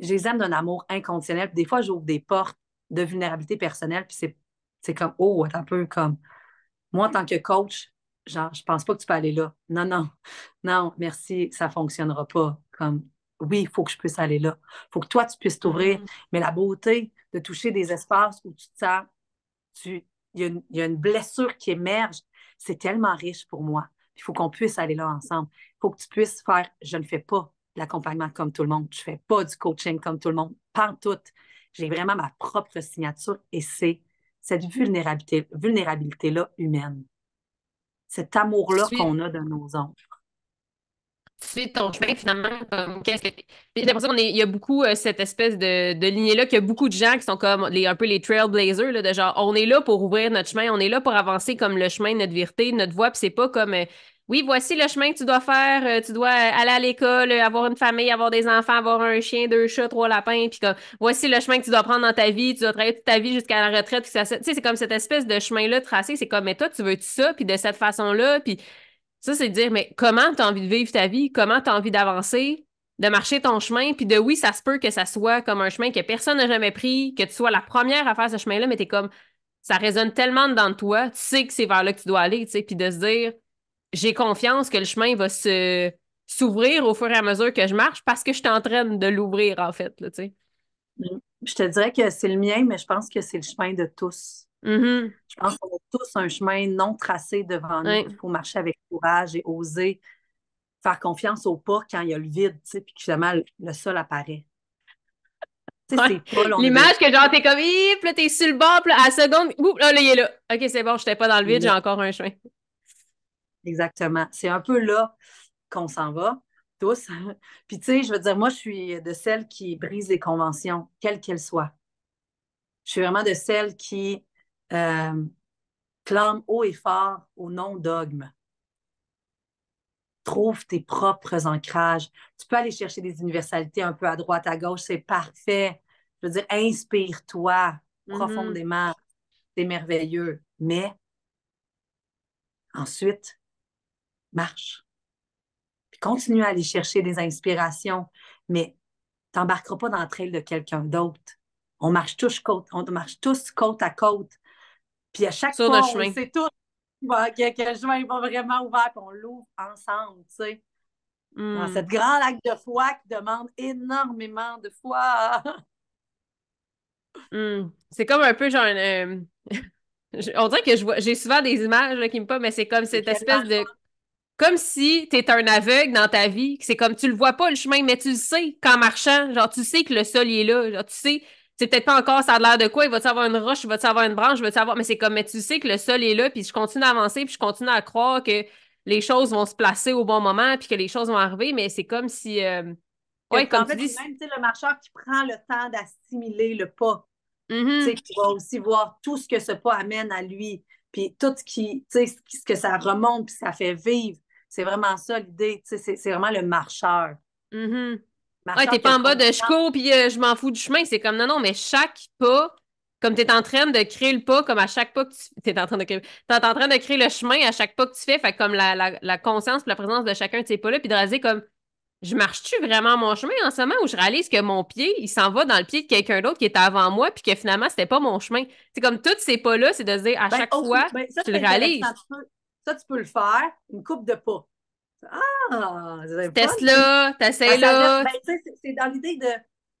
je les aime d'un amour inconditionnel. des fois, j'ouvre des portes de vulnérabilité personnelle, puis c'est, comme, oh, un peu comme, moi, en tant que coach, genre, je pense pas que tu peux aller là. Non, non, non, merci, ça fonctionnera pas. Comme, oui, il faut que je puisse aller là. Il faut que toi, tu puisses t'ouvrir. Mmh. Mais la beauté de toucher des espaces où tu te sens, tu il y, a une, blessure qui émerge. C'est tellement riche pour moi. Il faut qu'on puisse aller là ensemble. Il faut que tu puisses faire, je ne fais pas de l'accompagnement comme tout le monde, je ne fais pas du coaching comme tout le monde, pas tout. J'ai vraiment ma propre signature et c'est cette vulnérabilité, vulnérabilité-là humaine. Cet amour-là qu'on a de nos ombres c'est ton chemin finalement. Comme, qu'est-ce que... J'ai l'impression qu'il y a beaucoup euh, cette espèce de, lignée-là, qu'il y a beaucoup de gens qui sont comme les, un peu les trailblazers, là, de genre on est là pour ouvrir notre chemin, on est là pour avancer comme le chemin, de notre vérité, notre voie, puis c'est pas comme euh, oui, voici le chemin que tu dois faire, euh, tu dois aller à l'école, avoir une famille, avoir des enfants, avoir un chien, deux chats, trois lapins, puis comme voici le chemin que tu dois prendre dans ta vie, tu dois travailler toute ta vie jusqu'à la retraite, c'est comme cette espèce de chemin-là tracé, c'est comme mais toi, tu veux tout ça, puis de cette façon-là, puis ça, c'est de dire, mais comment tu as envie de vivre ta vie? Comment tu as envie d'avancer? de marcher ton chemin, puis de oui, ça se peut que ça soit comme un chemin que personne n'a jamais pris, que tu sois la première à faire ce chemin-là, mais tu es comme, ça résonne tellement dans toi, tu sais que c'est vers là que tu dois aller, tu sais, puis de se dire, j'ai confiance que le chemin va se s'ouvrir au fur et à mesure que je marche parce que je suis en train de l'ouvrir, en fait, tu sais. Je te dirais que c'est le mien, mais je pense que c'est le chemin de tous. Mm-hmm. Je pense qu'on a tous un chemin non tracé devant nous. Il faut marcher avec courage et oser faire confiance au pas quand il y a le vide, puis finalement, le sol apparaît. L'image que genre, t'es comme, puis t'es sur le bord, à la seconde, là, il est là. OK, c'est bon, je n'étais pas dans le vide, j'ai encore un chemin. Exactement. C'est un peu là qu'on s'en va, tous. puis, tu sais, je veux dire, moi, je suis de celles qui brise les conventions, quelles qu'elles soient. Je suis vraiment de celles qui euh, clame haut et fort au nom dogme. Trouve tes propres ancrages. Tu peux aller chercher des universalités un peu à droite, à gauche, c'est parfait. Je veux dire, inspire-toi mm-hmm. profondément. C'est merveilleux. Mais ensuite, marche. Puis continue à aller chercher des inspirations, mais t'embarqueras pas dans le trail de quelqu'un d'autre. On marche tous côte, on marche tous côte à côte. Puis à chaque fois, c'est tout que, le chemin va vraiment ouvert, qu'on l'ouvre ensemble, tu sais. Dans hmm. cette grande lac de foi qui demande énormément de foi. Hmm. C'est comme un peu genre... Euh, on dirait que je vois... j'ai souvent des images qui me pas, mais c'est comme cette espèce de... Comme si tu un aveugle dans ta vie, c'est comme tu le vois pas le chemin, mais tu le sais qu'en marchant, genre tu sais que le sol est là, genre tu sais c'est peut-être pas encore ça a l'air de quoi, il va-tu avoir une roche, il va-tu avoir une branche, il va-tu avoir. Mais c'est comme, mais tu sais que le sol est là, puis je continue à avancer, puis je continue à croire que les choses vont se placer au bon moment, puis que les choses vont arriver, mais c'est comme si. Euh, ouais, comme en fait, tu dis... même le marcheur qui prend le temps d'assimiler le pas. Mm-hmm. tu sais, Tu va aussi voir tout ce que ce pas amène à lui, puis tout ce, qui, ce que ça remonte, puis ça fait vivre. C'est vraiment ça l'idée. tu sais, C'est vraiment le marcheur. Mm-hmm. Ouais, t'es pas en bas de je puis euh, je m'en fous du chemin. C'est comme non, non, mais chaque pas, comme t'es en train de créer le pas, comme à chaque pas que tu t'es en train de créer, t'es en train de créer le chemin à chaque pas que tu fais. Fait comme la, la, la conscience la présence de chacun de ces pas-là, puis de raser comme je marche-tu vraiment mon chemin en ce moment où je réalise que mon pied, il s'en va dans le pied de quelqu'un d'autre qui était avant moi, puis que finalement, c'était pas mon chemin. C'est comme tous ces pas-là, c'est de se dire à ben, chaque oh fois, ben, tu le réalises. Ça, tu peux le faire, une coupe de pas. Ah! Teste là, ah, là. Ben, c'est dans l'idée de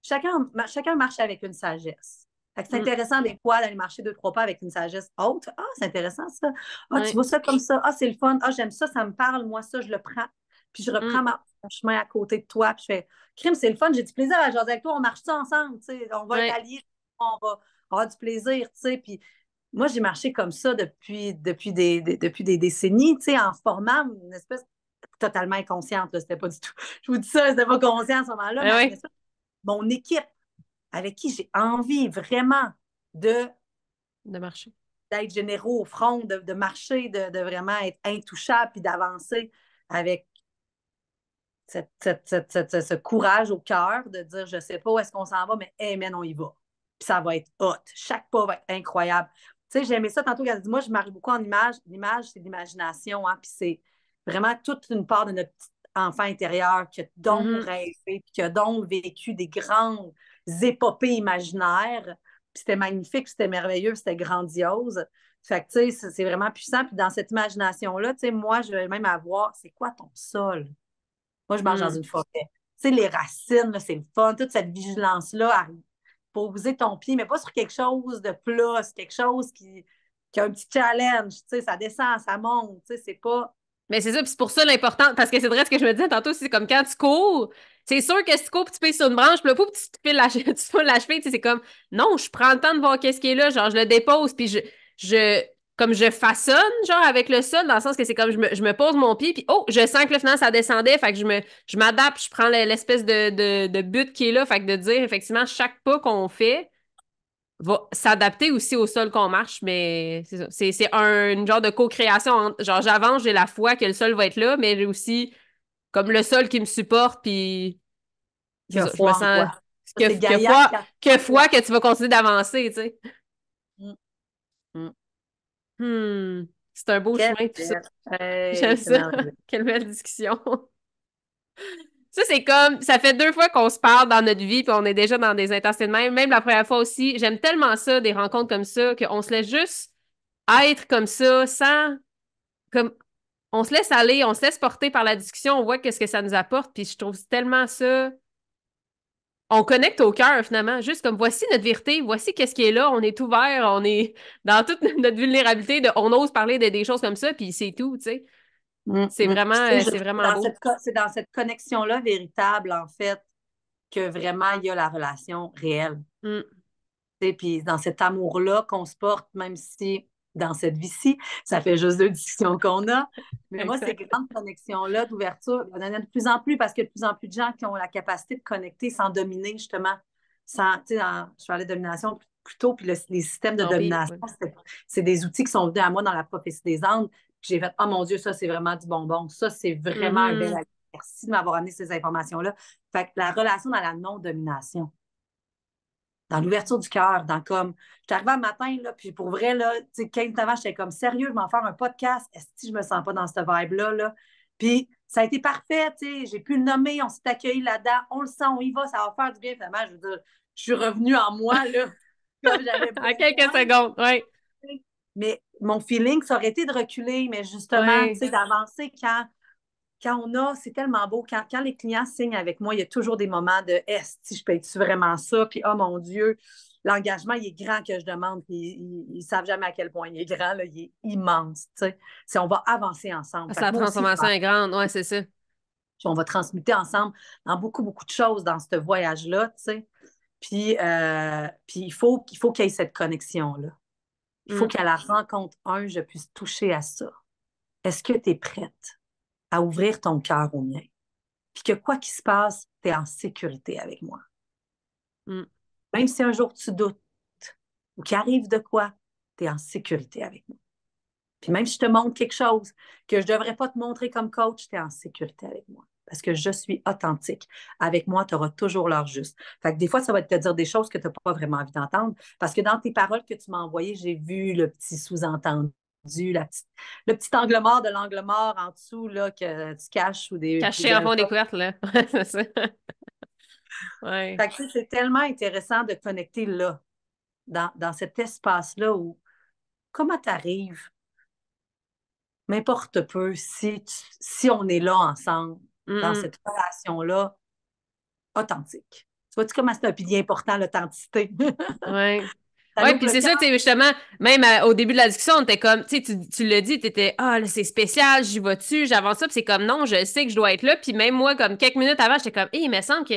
chacun, chacun marche avec une sagesse. C'est mm. intéressant des fois d'aller marcher deux, trois pas avec une sagesse haute Ah, c'est intéressant ça. Ah, tu vois ça comme ça. Ah, c'est le fun. Ah, j'aime ça, ça me parle. Moi, ça, je le prends. Puis je mm. reprends mon chemin à côté de toi. Puis je fais, crime, c'est le fun. J'ai du plaisir à jaser avec toi. On marche ça ensemble. On va oui. On va avoir du plaisir. Puis moi, j'ai marché comme ça depuis, depuis, des, depuis des décennies, en formant une espèce totalement inconsciente, c'était pas du tout. Je vous dis ça, c'était pas conscient à ce moment-là. Ben mon équipe avec qui j'ai envie vraiment de. De marcher. D'être généraux au front, de, de marcher, de, vraiment être intouchable puis d'avancer avec cette, ce courage au cœur de dire je sais pas où est-ce qu'on s'en va, mais hey man, on y va. Puis ça va être hot. Chaque pas va être incroyable. Tu sais, j'aimais ça tantôt quand dit, moi, je marche beaucoup en image. L'image, c'est l'imagination, hein, puis c'est vraiment toute une part de notre enfant intérieur qui a donc mm-hmm. rêvé puis qui a donc vécu des grandes épopées imaginaires. C'était magnifique, c'était merveilleux, c'était grandiose. Fait c'est vraiment puissant. Puis dans cette imagination-là, tu moi, je vais même avoir, c'est quoi ton sol? Moi, je mange dans mm. une forêt. Tu les racines, c'est le fun. Toute cette vigilance-là pour poser ton pied, mais pas sur quelque chose de plat, quelque chose qui, a un petit challenge. sais, ça descend, ça monte. c'est pas mais c'est ça, puis c'est pour ça l'important, parce que c'est vrai ce que je me disais tantôt, c'est comme quand tu cours, c'est sûr que si tu cours, puis tu pèses sur une branche, puis là, tu te la, tu c'est comme, non, je prends le temps de voir qu'est-ce qui est là, genre, je le dépose, puis je, je, comme je façonne, genre, avec le sol, dans le sens que c'est comme, je me, pose mon pied, puis oh, je sens que le final, ça descendait, fait que je me, je m'adapte, je prends l'espèce de, de, de but qui est là, fait que de dire, effectivement, chaque pas qu'on fait, va s'adapter aussi au sol qu'on marche, mais c'est C'est, un genre de co-création. genre, j'avance, j'ai la foi que le sol va être là, mais aussi comme le sol qui me supporte, puis que foi, Que, que, tu vas continuer d'avancer, tu sais. Mm. Mm. Hmm. C'est un beau chemin, tout ça. J'aime ça. Quelle belle discussion. Ça, c'est comme, ça fait deux fois qu'on se parle dans notre vie, puis on est déjà dans des intensités de même. Même la première fois aussi, j'aime tellement ça, des rencontres comme ça, qu'on se laisse juste être comme ça, sans, comme, on se laisse aller, on se laisse porter par la discussion, on voit qu'est-ce que ça nous apporte, puis je trouve tellement ça. On connecte au cœur, finalement, juste comme voici notre vérité, voici qu'est-ce qui est là, on est ouvert, on est dans toute notre vulnérabilité, de, on ose parler des choses comme ça, puis c'est tout, tu sais. Mm. c'est vraiment, euh, vraiment dans Cette, c'est dans cette connexion-là véritable, en fait, que vraiment il y a la relation réelle. Et mm. puis dans cet amour-là qu'on se porte, même si dans cette vie-ci, ça fait juste deux discussions qu'on a. Mais moi, ces grandes connexions-là d'ouverture, il en a de plus en plus parce qu'il y a de plus en plus de gens qui ont la capacité de connecter sans dominer, justement. Sans, dans, je parlais de domination plutôt puis les systèmes de domination, C'est, c'est des outils qui sont venus à moi dans la prophétie des Andes j'ai fait Oh mon Dieu, ça, c'est vraiment du bonbon. Ça, c'est vraiment un bel mm. Merci de m'avoir amené ces informations-là. Fait que la relation dans la non-domination, dans l'ouverture du cœur, dans comme. J'arrivais le matin, là, puis pour vrai, là, tu 15 avant, j'étais comme sérieux, je vais en faire un podcast. Est-ce que je me sens pas dans cette vibe-là? Là? Puis ça a été parfait, tu sais. j'ai pu le nommer, on s'est accueilli là-dedans, on le sent, on y va, ça va faire du bien. Finalement, je veux dire, je suis revenue en moi, là. Comme à quelques secondes, oui. Mais mon feeling, ça aurait été de reculer, mais justement, oui. d'avancer quand, on a, c'est tellement beau. Quand, les clients signent avec moi, il y a toujours des moments de Est, que je paye-tu vraiment ça? Puis, oh mon Dieu, l'engagement, il est grand que je demande. Puis, ils ne savent jamais à quel point il est grand, là, il est immense. tu Si on va avancer ensemble. La transformation est grande, oui, c'est ça. on va transmuter ensemble dans beaucoup, beaucoup de choses dans ce voyage-là. Puis, sais. Euh, puis il faut, il faut qu'il y ait cette connexion-là. Il faut qu'à la rencontre 1, je puisse toucher à ça. Est-ce que tu es prête à ouvrir ton cœur au mien? Puis que quoi qu'il se passe, tu es en sécurité avec moi. Mm. Même si un jour tu doutes ou qu'il arrive de quoi, tu es en sécurité avec moi. Puis même si je te montre quelque chose que je ne devrais pas te montrer comme coach, tu es en sécurité avec moi parce que je suis authentique. Avec moi, tu auras toujours l'heure juste. Fait que des fois, ça va te dire des choses que tu n'as pas vraiment envie d'entendre parce que dans tes paroles que tu m'as envoyées, j'ai vu le petit sous-entendu. le petit angle mort de l'angle mort en dessous là, que tu caches ou des. Caché en fond là. c'est c'est tellement intéressant de connecter là, dans, cet espace-là où comment tu arrives, m'importe peu, si, si on est là ensemble, dans mm, mm. cette relation-là authentique. Tu vois-tu comment c'est un pilier important, l'authenticité? oui. Oui, puis c'est ça, tu justement, même euh, au début de la discussion, on était comme, tu sais, tu l'as dit, tu étais, ah, c'est spécial, j'y vais-tu, j'avance ça, puis c'est comme, non, je sais que je dois être là, puis même moi, comme quelques minutes avant, j'étais comme, hé, «Eh, il me semble que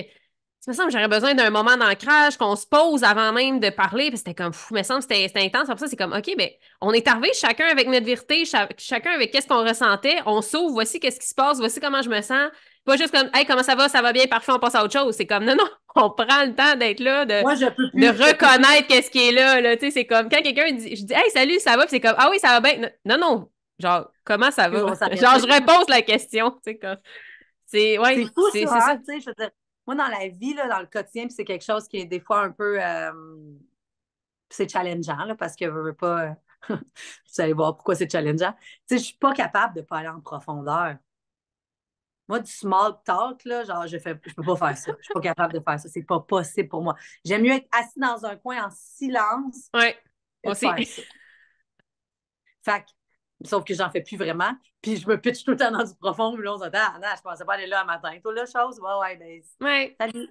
me semble j'aurais besoin d'un moment d'ancrage, qu'on se pose avant même de parler. Puis c'était comme, fou, me semble c'était intense. c'est comme, OK, mais ben, on est arrivé chacun avec notre vérité, chacun avec qu'est-ce qu'on ressentait. On s'ouvre, voici qu'est-ce qui se passe, voici comment je me sens. Pas juste comme, hey, comment ça va, ça va bien, parfait, on passe à autre chose. C'est comme, non, non, on prend le temps d'être là, de, de reconnaître qu'est-ce qui est là. là. C'est comme, quand quelqu'un dit, je dis, hey, salut, ça va, c'est comme, ah oui, ça va bien. Non, non, genre, comment ça va? Genre, je repose la question. C'est comme... C'est ouais, fou, ça moi, dans la vie, dans le quotidien, c'est quelque chose qui est des fois un peu. Euh, c'est challengeant, là, parce que je veux pas. vous allez voir pourquoi c'est challengeant. Tu sais, je suis pas capable de pas aller en profondeur. Moi, du small talk, genre, je fais, je peux pas faire ça. Je suis pas capable de faire ça. C'est pas possible pour moi. J'aime mieux être assis dans un coin en silence. Oui. Aussi. Fait Sauf que j'en fais plus vraiment. Puis je me pitche tout le temps dans du profond. Puis là, on s'entend, ah, non, je pensais pas aller là ma matin. Toi, là, chose, ouais, ouais, ben, ouais.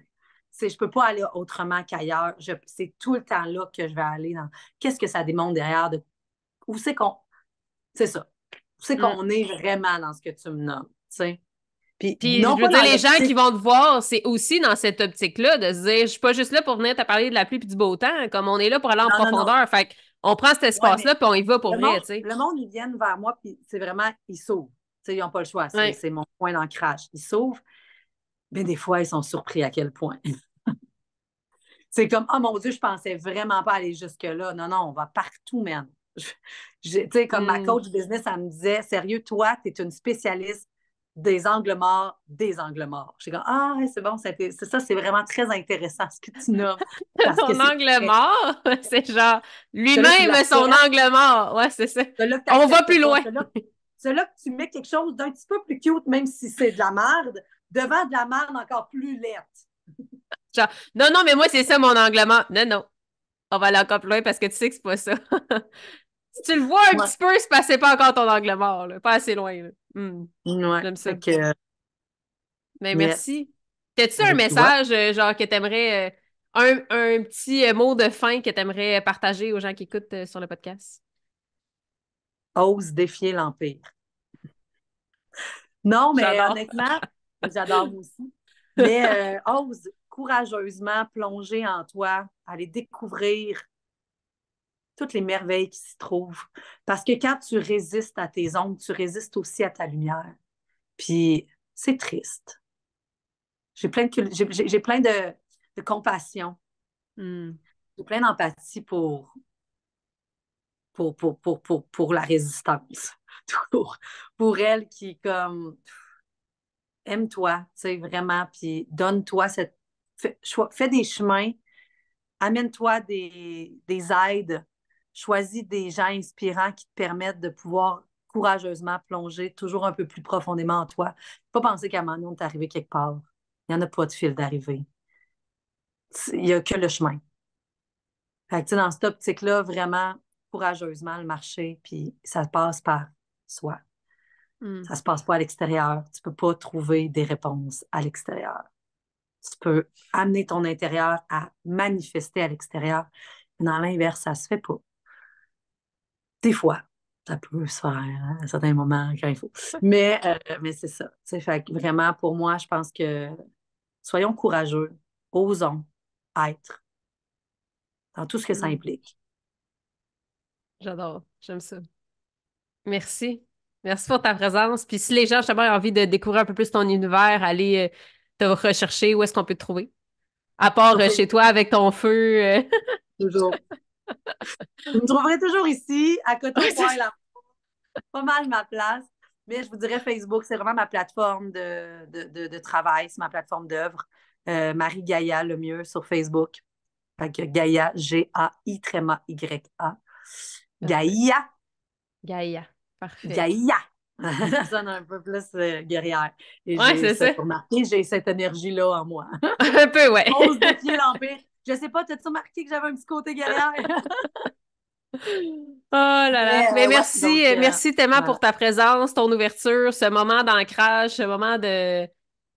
C'est, je peux pas aller autrement qu'ailleurs. c'est tout le temps là que je vais aller. Dans... Qu'est-ce que ça démontre derrière? De... Où c'est qu'on. C'est ça. Où c'est qu'on mm. est vraiment dans ce que tu me nommes? tu Puis, Puis non je veux les gens qui vont te voir, c'est aussi dans cette optique-là de se dire, je suis pas juste là pour venir te parler de la pluie et du beau temps, comme on est là pour aller en profondeur. Non, Fait on prend cet espace-là, puis on y va pour le vrai. le monde, ils viennent vers moi, puis c'est vraiment, ils s'ouvrent. Ils n'ont pas le choix. C'est mon point d'ancrage. Ils s'ouvrent. Mais des fois, ils sont surpris à quel point. c'est comme, oh mon Dieu, je pensais vraiment pas aller jusque-là. Non, non, on va partout, même. » Tu sais, comme ma mm. coach business, elle me disait, sérieux, toi, tu es une spécialiste des angles morts, des angles morts. J'ai dit « Ah, c'est bon, c'est ça, c'est vraiment très intéressant ce que tu nommes. son angle mort, c'est genre lui-même son angle mort. Ouais, c'est ça. On va plus loin. C'est là que tu mets quelque chose d'un petit peu plus cute, même si c'est de la merde, devant de la merde encore plus lente. genre, non, non, mais moi, c'est ça mon angle mort. Non, non. On va aller encore plus loin parce que tu sais que c'est pas ça. si tu le vois un petit peu, c'est pas, pas encore ton angle mort, là. pas assez loin. Hmm. J'aime ça. Que... Euh, mais, merci. T'as-tu un message, euh, genre, que t'aimerais, euh, un, un, petit mot de fin que t'aimerais partager aux gens qui écoutent sur le podcast? Ose défier l'Empire. Non, mais honnêtement, j'adore aussi. Mais ose courageusement plonger en toi, aller découvrir toutes les merveilles qui s'y trouvent. Parce que quand tu résistes à tes ombres, tu résistes aussi à ta lumière. Puis c'est triste. J'ai plein de, compassion. Hmm. J'ai plein d'empathie pour pour, pour, la résistance. Pour, pour elle qui, comme, aime-toi, tu sais, vraiment, puis donne-toi cette. Fais, des chemins amène-toi des, des, aides choisis des gens inspirants qui te permettent de pouvoir courageusement plonger toujours un peu plus profondément en toi. Pas penser qu'à un moment donné, on est arrivé quelque part. Il n'y en a pas de fil d'arrivée. Il n'y a que le chemin. Fait dans cette optique-là, vraiment courageusement le marché, puis ça se passe par soi. Hmm. Ça ne se passe pas à l'extérieur. Tu ne peux pas trouver des réponses à l'extérieur. Tu peux amener ton intérieur à manifester à l'extérieur. Dans l'inverse, ça ne se fait pas. Des fois, ça peut se faire hein, à certains moments quand il faut. Mais, euh, mais c'est ça. Fait vraiment, pour moi, je pense que soyons courageux, osons être dans tout ce que ça mm. implique. J'adore, j'aime ça. Merci. Merci pour ta présence. Puis si les gens justement ont envie de découvrir un peu plus ton univers, aller euh, te rechercher, où est-ce qu'on peut te trouver? À part euh, chez toi avec ton feu. Toujours. vous me trouverez toujours ici, à côté de moi, pas mal ma place. Mais je vous dirais Facebook, c'est vraiment ma plateforme de, de, de, travail, c'est ma plateforme d'œuvre. Euh, Marie Gaïa, le mieux, sur Facebook. Gaïa, G-A-I, a Y-A. Gaïa. Gaïa, parfait. Gaïa. ça sonne un peu plus euh, guerrière. Oui, c'est ça. j'ai cette énergie-là en moi. un peu, ouais. se défier l'Empire. Je sais pas, as tu remarqué que j'avais un petit côté galère? Oh là là. Mais, euh, merci, euh, euh, merci tellement pour ta présence, ton ouverture, ce moment d'ancrage, ce moment de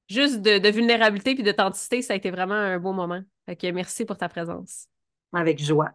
juste de, vulnérabilité puis d'authenticité. Ça a été vraiment un beau moment. merci pour ta présence. Avec joie.